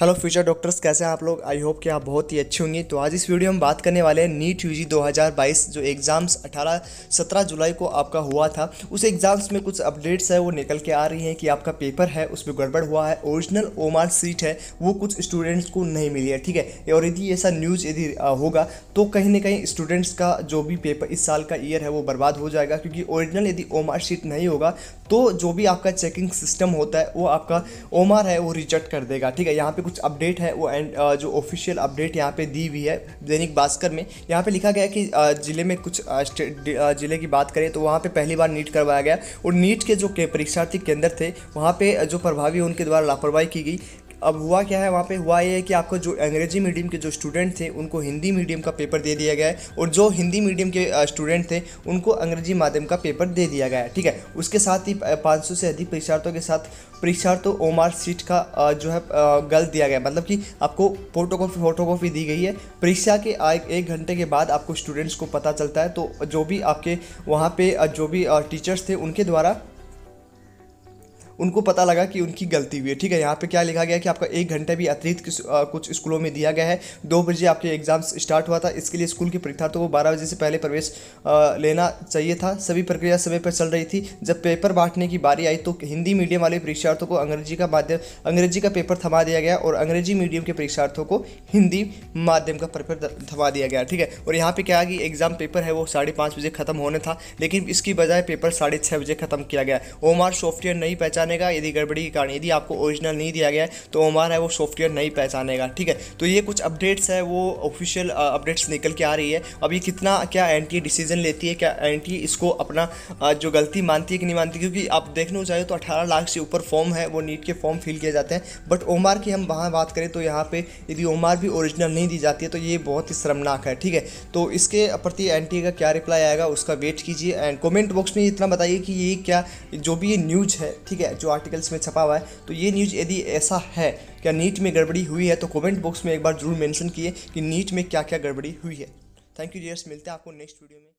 hello future doctors कैसे हैं आप लोग आई होप कि आप बहुत ही अच्छी होंगी तो आज इस वीडियो में बात करने वाले हैं नीट यू 2022 जो एग्ज़ाम्स 18 17 जुलाई को आपका हुआ था उस एग्ज़ाम्स में कुछ अपडेट्स है वो निकल के आ रही हैं कि आपका पेपर है उसमें गड़बड़ हुआ है ओरिजिनल ओमार सीट है वो कुछ स्टूडेंट्स को नहीं मिली है ठीक है और यदि ऐसा न्यूज़ यदि होगा तो कहीं ना कहीं स्टूडेंट्स का जो भी पेपर इस साल का ईयर है वो बर्बाद हो जाएगा क्योंकि ओरिजिनल यदि ओमार सीट नहीं होगा तो जो भी आपका चेकिंग सिस्टम होता है वो आपका ओमार है वो रिजेक्ट कर देगा ठीक है यहाँ पर कुछ अपडेट है वो एंड uh, जो ऑफिशियल अपडेट यहाँ पे दी हुई है दैनिक भास्कर में यहाँ पे लिखा गया कि uh, ज़िले में कुछ uh, ज़िले की बात करें तो वहाँ पे पहली बार नीट करवाया गया और नीट के जो परीक्षार्थी केंद्र थे वहाँ पे जो प्रभावी उनके द्वारा लापरवाही की गई अब हुआ क्या है वहाँ पे हुआ ये है कि आपको जो अंग्रेजी मीडियम के जो स्टूडेंट थे उनको हिंदी मीडियम का पेपर दे दिया गया है और जो हिंदी मीडियम के स्टूडेंट थे उनको अंग्रेजी माध्यम का पेपर दे दिया गया है ठीक है उसके साथ ही 500 से अधिक परीक्षार्थियों के साथ परीक्षार्थों ओमार सीट का जो है गलत दिया गया मतलब कि आपको फोटोकॉपी फोटोकॉपी दी गई है परीक्षा के एक घंटे के बाद आपको स्टूडेंट्स को पता चलता है तो जो भी आपके वहाँ पे जो भी टीचर्स थे उनके द्वारा उनको पता लगा कि उनकी गलती हुई है ठीक है यहाँ पे क्या लिखा गया कि आपका एक घंटा भी अतिरिक्त कुछ स्कूलों में दिया गया है दो बजे आपके एग्जाम्स स्टार्ट हुआ था इसके लिए स्कूल की परीक्षार्थों को बारह बजे से पहले प्रवेश लेना चाहिए था सभी प्रक्रिया समय पर चल रही थी जब पेपर बांटने की बारी आई तो हिंदी मीडियम वाले परीक्षार्थों को अंग्रेजी का माध्यम अंग्रेजी का पेपर थमा दिया गया और अंग्रेजी मीडियम के परीक्षार्थों को हिंदी माध्यम का पेपर थमा दिया गया ठीक है और यहाँ पे क्या है कि एग्ज़ाम पेपर है वो साढ़े पाँच बजे खत्म होने था लेकिन इसकी बजाय पेपर साढ़े छः बजे खत्म किया गया ओमार सॉफ्टवेयर नई पहचान पहचानेगा यदि गड़बड़ी के कारण यदि आपको ओरिजिनल नहीं दिया गया तो ओमार है वो सॉफ्टवेयर नहीं पहचानेगा ठीक है तो ये कुछ अपडेट्स है वो ऑफिशियल अपडेट्स निकल के आ रही है अब ये कितना क्या एंटी डिसीजन लेती है क्या एंटी इसको अपना जो गलती मानती है कि नहीं मानती क्योंकि आप देखने चाहिए तो अठारह लाख से ऊपर फॉर्म है वो नीट के फॉर्म फिल किए जाते हैं बट ओमार की हम वहाँ बात करें तो यहाँ पर यदि ओमार भी ओरिजिनल नहीं दी जाती है तो ये बहुत ही शर्मनाक है ठीक है तो इसके प्रति एंटी का क्या रिप्लाई आएगा उसका वेट कीजिए एंड कमेंट बॉक्स में इतना बताइए कि ये क्या जो भी ये न्यूज है ठीक है जो आर्टिकल्स में छपा हुआ है तो ये न्यूज़ यदि ऐसा है क्या नीट में गड़बड़ी हुई है तो कमेंट बॉक्स में एक बार जरूर मेंशन किए कि नीट में क्या क्या गड़बड़ी हुई है थैंक यू डियर्स मिलते हैं आपको नेक्स्ट वीडियो में